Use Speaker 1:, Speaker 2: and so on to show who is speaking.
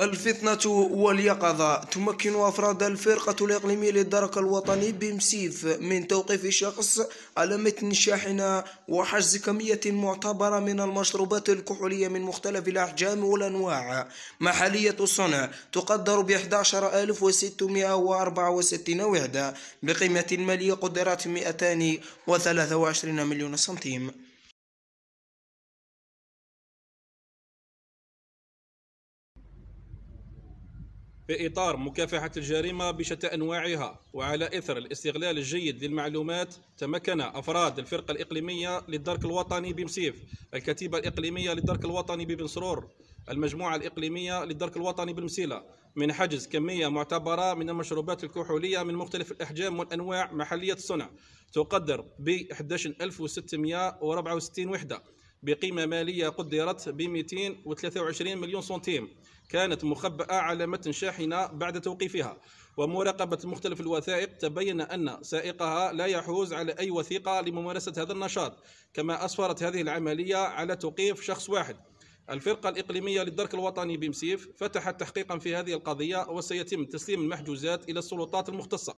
Speaker 1: الفطنة واليقظة تمكن أفراد الفرقة الإقليمية للدرك الوطني بمسيف من توقيف شخص على متن شاحنة وحجز كمية معتبرة من المشروبات الكحولية من مختلف الأحجام والأنواع محلية الصنع تقدر ب 11664 وحدة بقيمة مالية قدرت 223 مليون سنتيم في إطار مكافحة الجريمة
Speaker 2: بشتى أنواعها وعلى إثر الاستغلال الجيد للمعلومات تمكن أفراد الفرقة الإقليمية للدرك الوطني بمسيف الكتيبة الإقليمية للدرك الوطني ببنسرور المجموعة الإقليمية للدرك الوطني بالمسيلة من حجز كمية معتبرة من المشروبات الكحولية من مختلف الأحجام والأنواع محلية الصنع تقدر ب 11664 وحدة بقيمة مالية قدرت ب 223 مليون سنتيم كانت مخبأة على متن شاحنة بعد توقيفها ومراقبة مختلف الوثائق تبين أن سائقها لا يحوز على أي وثيقة لممارسة هذا النشاط كما أسفرت هذه العملية على توقيف شخص واحد الفرقة الإقليمية للدرك الوطني بمسيف فتحت تحقيقا في هذه القضية وسيتم تسليم المحجوزات إلى السلطات المختصة